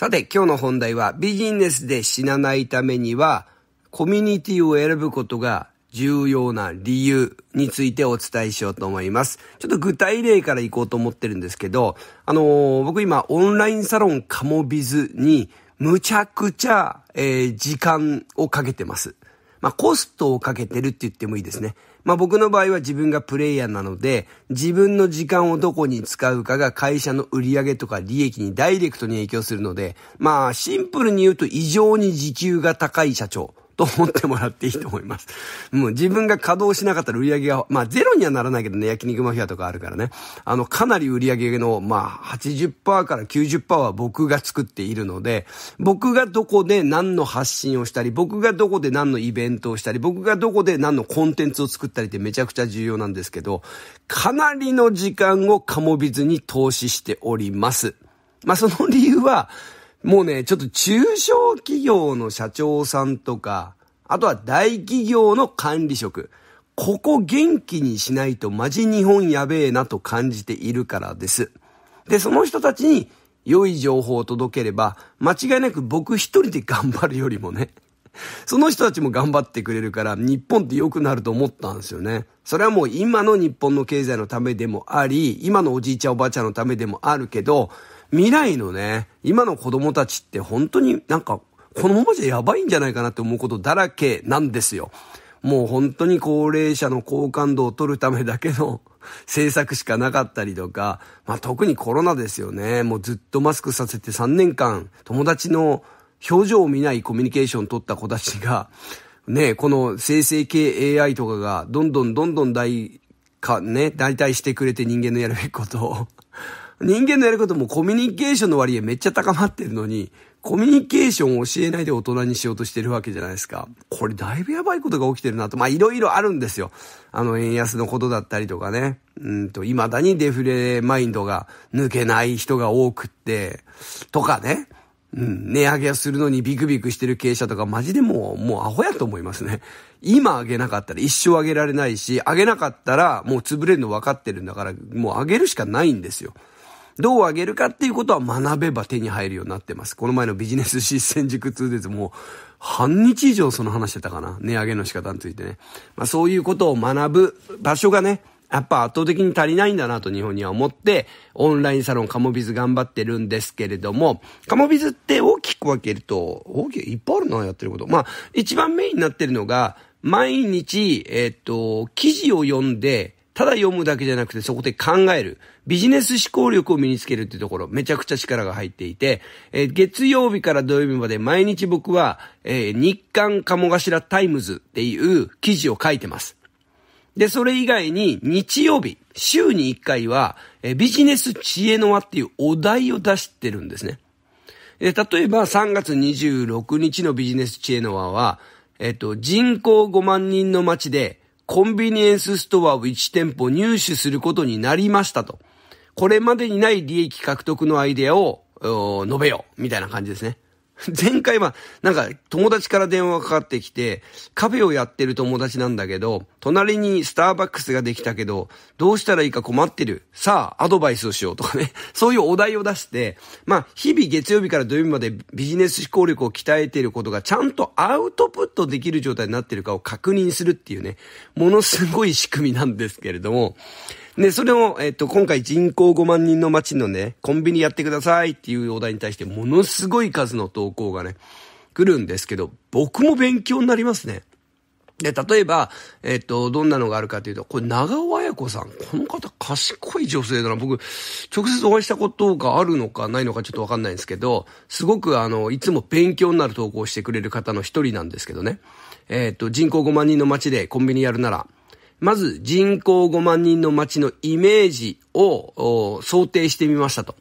さて、今日の本題は、ビジネスで死なないためには、コミュニティを選ぶことが重要な理由についてお伝えしようと思います。ちょっと具体例からいこうと思ってるんですけど、あのー、僕今オンラインサロンカモビズにむちゃくちゃ、えー、時間をかけてます。まあ、コストをかけてるって言ってもいいですね。まあ僕の場合は自分がプレイヤーなので、自分の時間をどこに使うかが会社の売り上げとか利益にダイレクトに影響するので、まあシンプルに言うと異常に時給が高い社長と思ってもらっていいと思います。もう自分が稼働しなかったら売り上げが、まあゼロにはならないけどね、焼肉マフィアとかあるからね。あの、かなり売り上げの、まあ80%から90%は僕が作っているので、僕がどこで何の発信をしたり、僕がどこで何のイベントをしたり、僕がどこで何のコンテンツを作ったりってめちゃくちゃ重要なんですけど、かなりの時間をカモビズに投資しております。まあその理由は、もうね、ちょっと中小企業の社長さんとか、あとは大企業の管理職。ここ元気にしないとマジ日本やべえなと感じているからです。で、その人たちに良い情報を届ければ、間違いなく僕一人で頑張るよりもね、その人たちも頑張ってくれるから、日本って良くなると思ったんですよね。それはもう今の日本の経済のためでもあり、今のおじいちゃんおばあちゃんのためでもあるけど、未来のね、今の子供たちって本当になんか、このままじゃやばいんじゃないかなって思うことだらけなんですよ。もう本当に高齢者の好感度を取るためだけの 政策しかなかったりとか、まあ特にコロナですよね。もうずっとマスクさせて3年間友達の表情を見ないコミュニケーションを取った子たちが、ね、この生成系 AI とかがどんどんどんどん大、か、ね、代替してくれて人間のやるべきことを人間のやることもコミュニケーションの割合めっちゃ高まってるのに、コミュニケーションを教えないで大人にしようとしてるわけじゃないですか。これだいぶやばいことが起きてるなと。まいろいろあるんですよ。あの、円安のことだったりとかね。うんと、未だにデフレマインドが抜けない人が多くって、とかね。うん、値上げするのにビクビクしてる経営者とかマジでもう、もうアホやと思いますね。今上げなかったら一生上げられないし、上げなかったらもう潰れるの分かってるんだから、もう上げるしかないんですよ。どう上げるかっていうことは学べば手に入るようになってます。この前のビジネス実践塾通です。もう、半日以上その話してたかな。値上げの仕方についてね。まあそういうことを学ぶ場所がね、やっぱ圧倒的に足りないんだなと日本には思って、オンラインサロンカモビズ頑張ってるんですけれども、カモビズって大きく分けると、大きい、いっぱいあるな、やってること。まあ、一番メインになってるのが、毎日、えっ、と、記事を読んで、ただ読むだけじゃなくてそこで考える。ビジネス思考力を身につけるってところ、めちゃくちゃ力が入っていて、えー、月曜日から土曜日まで毎日僕は、えー、日刊鴨頭タイムズっていう記事を書いてます。で、それ以外に日曜日、週に1回は、えー、ビジネス知恵の輪っていうお題を出してるんですね。で、例えば3月26日のビジネス知恵の輪は、えっ、と、人口5万人の街でコンビニエンスストアを1店舗入手することになりましたと。これまでにない利益獲得のアイデアを述べようみたいな感じですね。前回は、なんか友達から電話がかかってきて、カフェをやってる友達なんだけど、隣にスターバックスができたけど、どうしたらいいか困ってる。さあ、アドバイスをしようとかね。そういうお題を出して、まあ、日々月曜日から土曜日までビジネス思考力を鍛えてることがちゃんとアウトプットできる状態になってるかを確認するっていうね、ものすごい仕組みなんですけれども、で、それを、えっと、今回人口5万人の街のね、コンビニやってくださいっていうお題に対してものすごい数の投稿がね、来るんですけど、僕も勉強になりますね。で、例えば、えっと、どんなのがあるかというと、これ、長尾彩子さん。この方、賢い女性だな。僕、直接お会いしたことがあるのかないのかちょっとわかんないんですけど、すごく、あの、いつも勉強になる投稿してくれる方の一人なんですけどね。えっと、人口5万人の街でコンビニやるなら、まず人口5万人の街のイメージを想定してみましたと。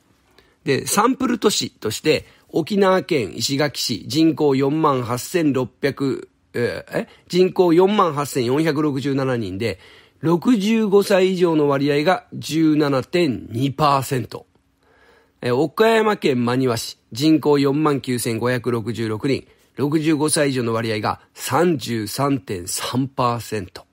で、サンプル都市として、沖縄県石垣市人口4万8600、え人口4万8467人で、65歳以上の割合が17.2%。えー、岡山県真庭市人口4万9566人、65歳以上の割合が33.3%。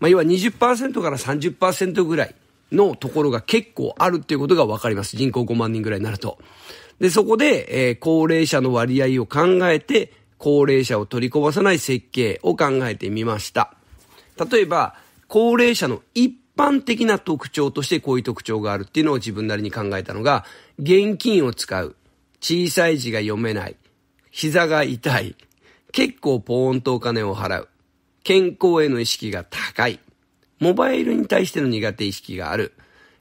まあ、要は20%から30%ぐらいのところが結構あるっていうことがわかります。人口5万人ぐらいになると。で、そこで、えー、高齢者の割合を考えて、高齢者を取りこぼさない設計を考えてみました。例えば、高齢者の一般的な特徴としてこういう特徴があるっていうのを自分なりに考えたのが、現金を使う。小さい字が読めない。膝が痛い。結構ポーンとお金を払う。健康への意識が高い。モバイルに対しての苦手意識がある。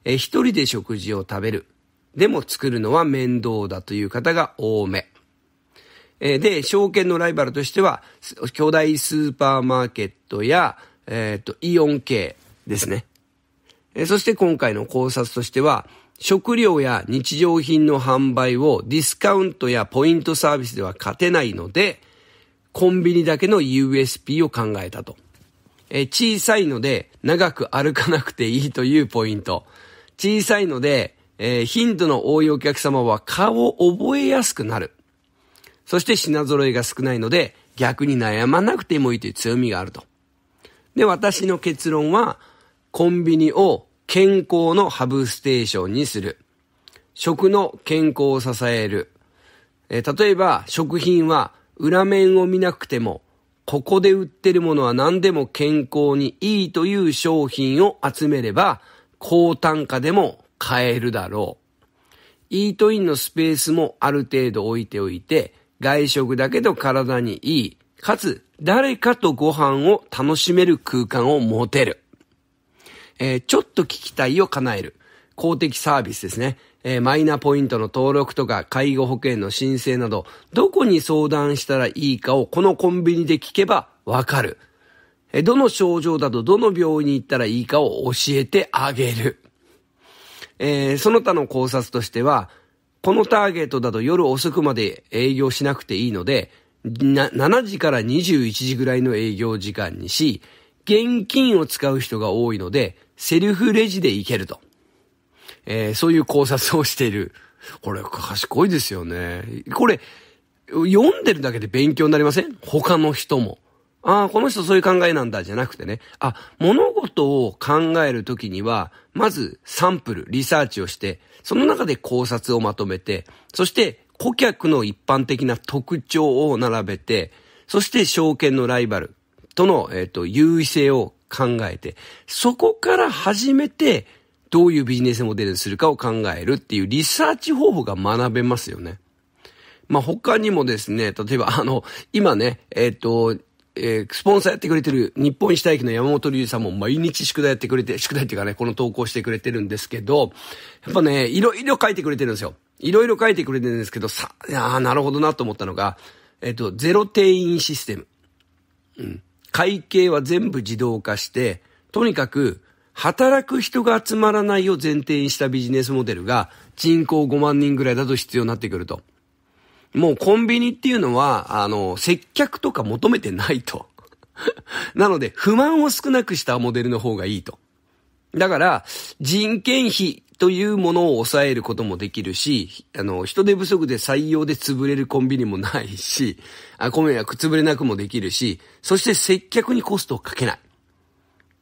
え一人で食事を食べる。でも作るのは面倒だという方が多め。えで、証券のライバルとしては、巨大スーパーマーケットや、えっ、ー、と、イオン系ですね。えそして今回の考察としては、食料や日常品の販売をディスカウントやポイントサービスでは勝てないので、コンビニだけの USB を考えたと。え小さいので長く歩かなくていいというポイント。小さいので、えー、頻度の多いお客様は顔を覚えやすくなる。そして品揃えが少ないので逆に悩まなくてもいいという強みがあると。で、私の結論はコンビニを健康のハブステーションにする。食の健康を支える。えー、例えば食品は裏面を見なくても、ここで売ってるものは何でも健康にいいという商品を集めれば、高単価でも買えるだろう。イートインのスペースもある程度置いておいて、外食だけど体にいい、かつ誰かとご飯を楽しめる空間を持てる。えー、ちょっと聞きたいを叶える。公的サービスですね。えー、マイナポイントの登録とか介護保険の申請など、どこに相談したらいいかをこのコンビニで聞けばわかる。えどの症状だとどの病院に行ったらいいかを教えてあげる。えー、その他の考察としては、このターゲットだと夜遅くまで営業しなくていいので、7時から21時ぐらいの営業時間にし、現金を使う人が多いので、セルフレジで行けると。えー、そういう考察をしている。これ、賢いですよね。これ、読んでるだけで勉強になりません他の人も。ああ、この人そういう考えなんだ、じゃなくてね。あ、物事を考えるときには、まずサンプル、リサーチをして、その中で考察をまとめて、そして顧客の一般的な特徴を並べて、そして証券のライバルとの、えっ、ー、と、優位性を考えて、そこから初めてどういうビジネスモデルにするかを考えるっていうリサーチ方法が学べますよね。まあ、他にもですね、例えばあの、今ね、えっ、と、えー、スポンサーやってくれてる日本一体育の山本龍さんも毎日宿題やってくれて、宿題っていうかね、この投稿してくれてるんですけど、やっぱね、いろいろ書いてくれてるんですよ。いろいろ書いてくれてるんですけど、さ、ああ、なるほどなと思ったのが、えっ、と、ゼロ定員システム。うん。会計は全部自動化して、とにかく、働く人が集まらないを前提にしたビジネスモデルが人口5万人ぐらいだと必要になってくると。もうコンビニっていうのは、あの、接客とか求めてないと。なので、不満を少なくしたモデルの方がいいと。だから、人件費というものを抑えることもできるし、あの、人手不足で採用で潰れるコンビニもないし、あ、コンは潰れなくもできるし、そして接客にコストをかけない。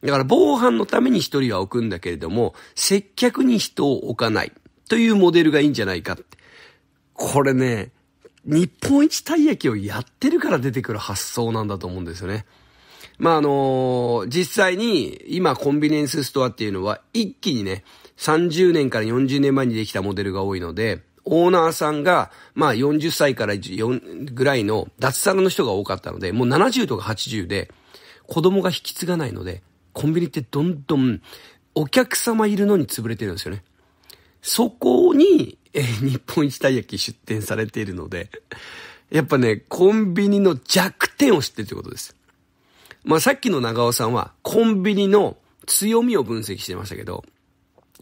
だから防犯のために一人は置くんだけれども、接客に人を置かないというモデルがいいんじゃないかって。これね、日本一たい焼きをやってるから出てくる発想なんだと思うんですよね。まあ、あのー、実際に今コンビニエンスストアっていうのは一気にね、30年から40年前にできたモデルが多いので、オーナーさんが、まあ40歳から4ぐらいの脱サラの人が多かったので、もう70とか80で子供が引き継がないので、コンビニってどんどんお客様いるのに潰れてるんですよね。そこに、え日本一たい焼き出店されているので、やっぱね、コンビニの弱点を知ってるということです。まあさっきの長尾さんはコンビニの強みを分析してましたけど、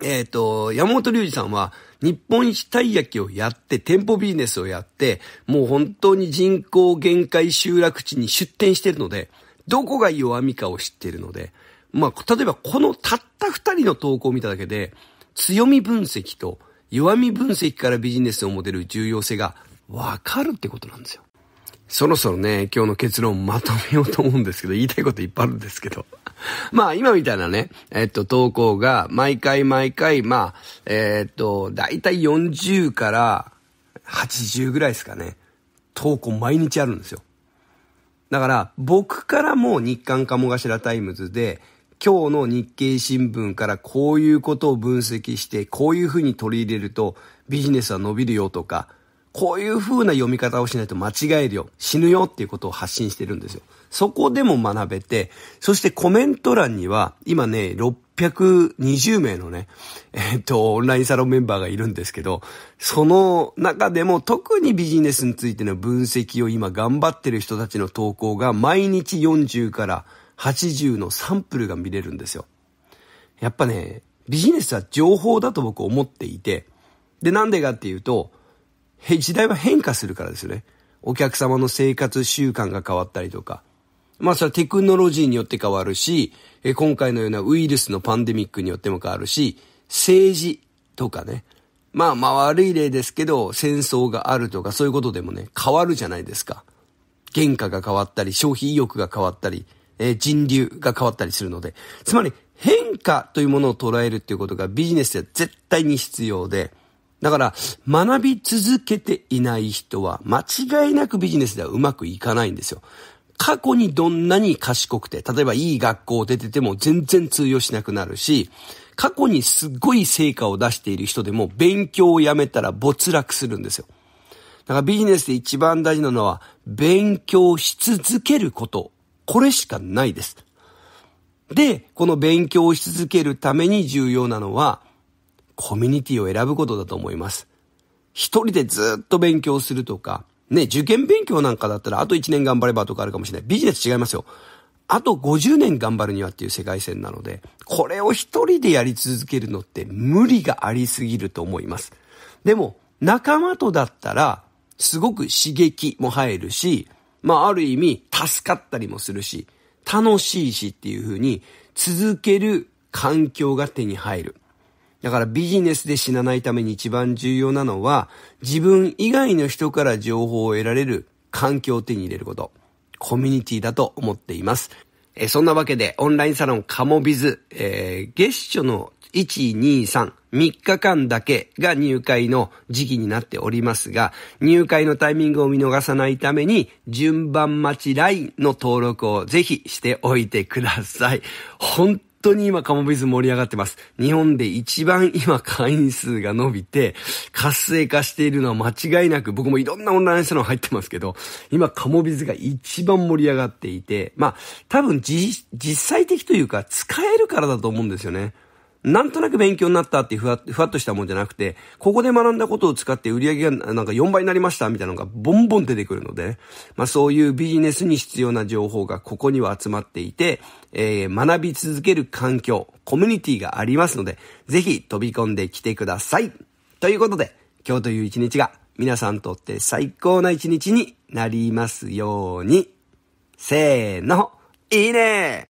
えっ、ー、と、山本隆二さんは日本一たい焼きをやって、店舗ビジネスをやって、もう本当に人口限界集落地に出店してるので、どこが弱みかを知ってるので、まあ、例えばこのたった二人の投稿を見ただけで、強み分析と弱み分析からビジネスを持てる重要性がわかるってことなんですよ。そろそろね、今日の結論まとめようと思うんですけど、言いたいこといっぱいあるんですけど。まあ、今みたいなね、えっと、投稿が、毎回毎回、まあ、えっと、だいたい40から80ぐらいですかね、投稿毎日あるんですよ。だから、僕からも日刊鴨頭タイムズで、今日の日経新聞からこういうことを分析して、こういうふうに取り入れるとビジネスは伸びるよとか、こういう風な読み方をしないと間違えるよ、死ぬよっていうことを発信してるんですよ。そこでも学べて、そしてコメント欄には、今ね、620名のね、えっと、オンラインサロンメンバーがいるんですけど、その中でも特にビジネスについての分析を今頑張ってる人たちの投稿が毎日40から80のサンプルが見れるんですよ。やっぱね、ビジネスは情報だと僕思っていて、で、なんでかっていうと、時代は変化するからですよね。お客様の生活習慣が変わったりとか。まあそれはテクノロジーによって変わるし、今回のようなウイルスのパンデミックによっても変わるし、政治とかね。まあまあ悪い例ですけど、戦争があるとかそういうことでもね、変わるじゃないですか。原価が変わったり、消費意欲が変わったり、え人流が変わったりするので、つまり変化というものを捉えるっていうことがビジネスでは絶対に必要で、だから、学び続けていない人は、間違いなくビジネスではうまくいかないんですよ。過去にどんなに賢くて、例えばいい学校を出てても全然通用しなくなるし、過去にすっごい成果を出している人でも勉強をやめたら没落するんですよ。だからビジネスで一番大事なのは、勉強し続けることこれしかないです。で、この勉強をし続けるために重要なのは、コミュニティを選ぶことだと思います。一人でずっと勉強するとか、ね、受験勉強なんかだったらあと1年頑張ればとかあるかもしれない。ビジネス違いますよ。あと50年頑張るにはっていう世界線なので、これを一人でやり続けるのって無理がありすぎると思います。でも、仲間とだったら、すごく刺激も入るし、まあある意味助かったりもするし、楽しいしっていう風に続ける環境が手に入る。だからビジネスで死なないために一番重要なのは自分以外の人から情報を得られる環境を手に入れること。コミュニティだと思っています。えそんなわけで、オンラインサロンカモビズ、えー、月初の123、3日間だけが入会の時期になっておりますが、入会のタイミングを見逃さないために、順番待ち LINE の登録をぜひしておいてください。本当に今カモビズ盛り上がってます。日本で一番今会員数が伸びて、活性化しているのは間違いなく、僕もいろんなオンラインサロン入ってますけど、今カモビズが一番盛り上がっていて、まあ、多分実際的というか使えるからだと思うんですよね。なんとなく勉強になったってふわふわっとしたもんじゃなくて、ここで学んだことを使って売り上げがなんか4倍になりましたみたいなのがボンボン出てくるので、ね、まあそういうビジネスに必要な情報がここには集まっていて、えー、学び続ける環境、コミュニティがありますので、ぜひ飛び込んできてください。ということで、今日という一日が皆さんとって最高な一日になりますように。せーの、いいね